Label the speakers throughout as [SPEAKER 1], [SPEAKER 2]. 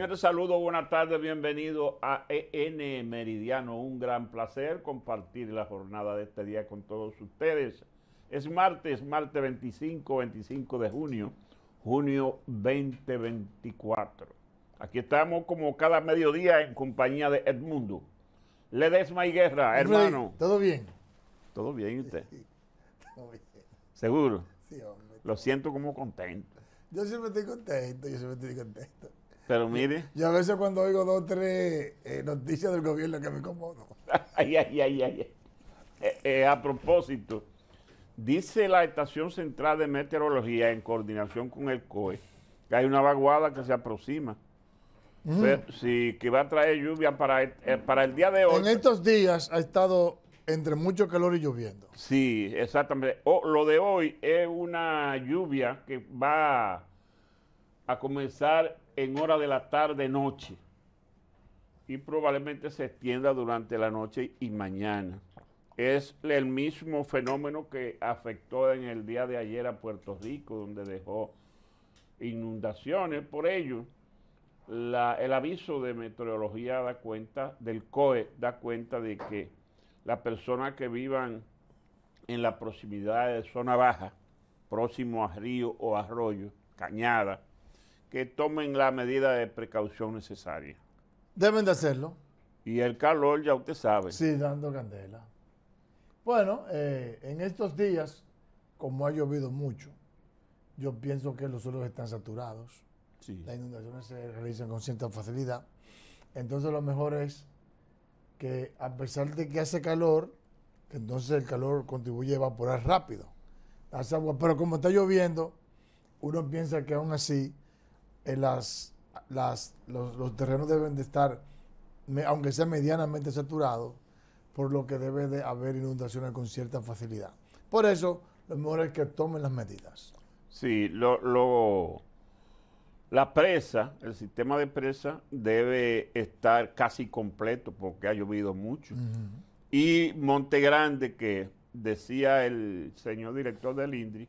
[SPEAKER 1] Señores, saludos, buenas tardes, bienvenido a EN Meridiano. Un gran placer compartir la jornada de este día con todos ustedes. Es martes, martes 25, 25 de junio, junio 2024. Aquí estamos como cada mediodía en compañía de Edmundo. Ledesma y Guerra, hermano. ¿Todo bien? ¿Todo bien usted? Sí, todo bien. ¿Seguro? Sí, hombre. Lo siento como contento.
[SPEAKER 2] Yo siempre estoy contento, yo siempre estoy contento.
[SPEAKER 1] Pero mire. Yo
[SPEAKER 2] a veces cuando oigo dos o tres eh, noticias del gobierno que me incomodo.
[SPEAKER 1] ay, ay, ay, ay. Eh, eh, a propósito, dice la Estación Central de Meteorología en coordinación con el COE que hay una vaguada que se aproxima. Mm. sí, que va a traer lluvia para el, para el día de hoy. En
[SPEAKER 2] estos días ha estado entre mucho calor y lloviendo.
[SPEAKER 1] Sí, exactamente. O, oh, lo de hoy es una lluvia que va a comenzar en hora de la tarde-noche y probablemente se extienda durante la noche y mañana. Es el mismo fenómeno que afectó en el día de ayer a Puerto Rico, donde dejó inundaciones. Por ello, el aviso de meteorología da cuenta, del COE, da cuenta de que las personas que vivan en la proximidad de zona baja, próximo a río o arroyo, cañada, que tomen la medida de precaución necesaria.
[SPEAKER 2] Deben de hacerlo.
[SPEAKER 1] Y el calor, ya usted sabe. Sí, dando candela.
[SPEAKER 2] Bueno, eh, en estos días, como ha llovido mucho, yo pienso que los suelos están saturados. Sí. Las inundaciones se realizan con cierta facilidad. Entonces lo mejor es que a pesar de que hace calor, entonces el calor contribuye a evaporar rápido. Pero como está lloviendo, uno piensa que aún así eh, las, las los, terrenos deben de estar, aunque sea medianamente saturados, por lo que debe de haber inundaciones con cierta facilidad. Por eso, lo mejor es que tomen las medidas.
[SPEAKER 1] Sí, lo, lo, la presa, el sistema de presa debe estar casi completo porque ha llovido mucho. Y Monte Grande, que decía el señor director del INDRI,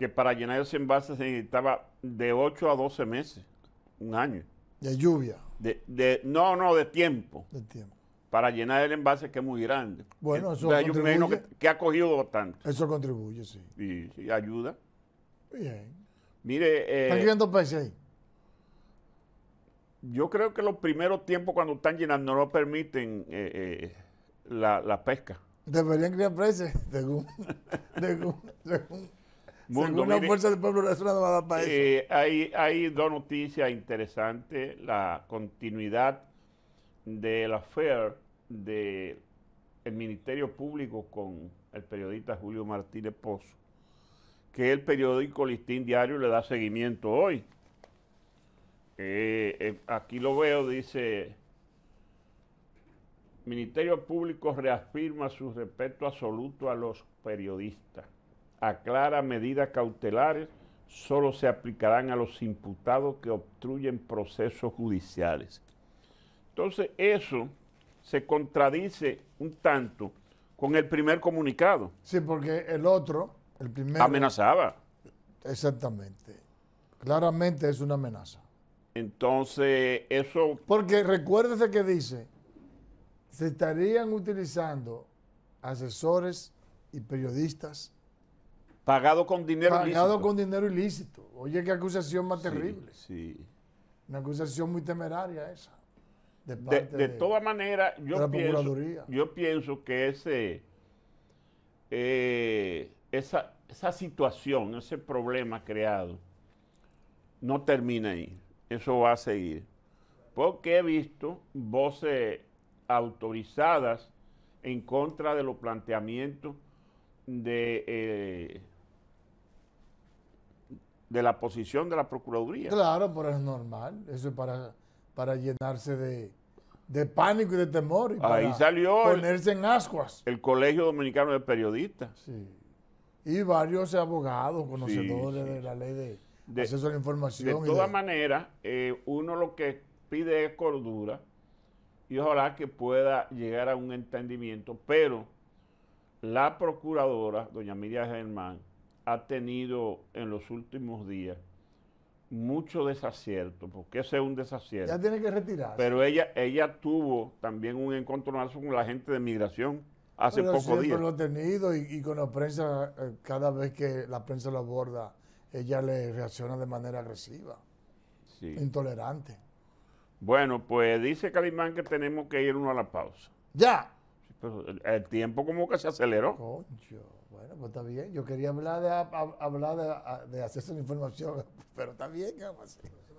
[SPEAKER 1] que para llenar ese envase se necesitaba de 8 a 12 meses, un año. De lluvia. De, no, no, de tiempo. De tiempo. Para llenar el envase que es muy grande. Bueno, eh, eso contribuye. un que, que, ha cogido bastante. Eso contribuye, sí. Y, ayuda. Bien. Mire. Eh, ¿Están criando peces ahí? Yo creo que los primeros tiempos cuando están llenando no permiten eh, eh, la, pesca.
[SPEAKER 2] Deberían criar peces, según
[SPEAKER 1] hay, dos noticias interesantes. La continuidad de la affair del Ministerio Público con el periodista Julio Martínez Pozo, que el periódico Listín Diario le da seguimiento hoy. Eh, eh, aquí lo veo, dice, Ministerio Público reafirma su respeto absoluto a los periodistas aclara medidas cautelares solo se aplicarán a los imputados que obstruyen procesos judiciales. Entonces eso se contradice un tanto con el primer comunicado.
[SPEAKER 2] Sí, porque el otro,
[SPEAKER 1] el primero... Amenazaba.
[SPEAKER 2] Exactamente. Claramente es una amenaza.
[SPEAKER 1] Entonces, eso...
[SPEAKER 2] Porque recuérdese que dice, se estarían utilizando asesores y periodistas
[SPEAKER 1] Pagado con dinero ilícito. Pagado con
[SPEAKER 2] dinero ilícito. Oye,
[SPEAKER 1] qué acusación más terrible. Sí.
[SPEAKER 2] Una acusación muy temeraria esa.
[SPEAKER 1] De, todas maneras, yo, pienso, yo pienso que ese, eh, esa, situación, ese problema creado, no termina ahí. Eso va a seguir. Porque he visto voces autorizadas en contra de los planteamientos de eh, de la posición de la Procuraduría. Claro,
[SPEAKER 2] pero es normal. Eso es para, para llenarse de, pánico y de temor. Ahí salió. Ponerse el, en ascuas.
[SPEAKER 1] El Colegio Dominicano de Periodistas. Sí.
[SPEAKER 2] Y varios abogados, conocedores de la ley
[SPEAKER 1] de, acceso a la información. De todas maneras, eh, uno lo que pide es cordura y ojalá que pueda llegar a un entendimiento, pero la procuradora, doña Miriam Germán, ha tenido en los últimos días mucho desacierto, porque ese es un desacierto. Ya tiene que retirarse. Pero ella, ella tuvo también un encontronazo con la gente de migración hace poco días. lo ha tenido
[SPEAKER 2] y, con la prensa, eh, cada vez que la prensa lo aborda, ella le reacciona de manera agresiva, intolerante.
[SPEAKER 1] Bueno, pues dice Calimán que tenemos que ir uno a la pausa. Ya. ¿Pero pues, el tiempo como que se aceleró. Concho.
[SPEAKER 2] Bueno, pues está bien. Yo quería hablar de, hablar de, acceso a la información, pero está bien, que vamos a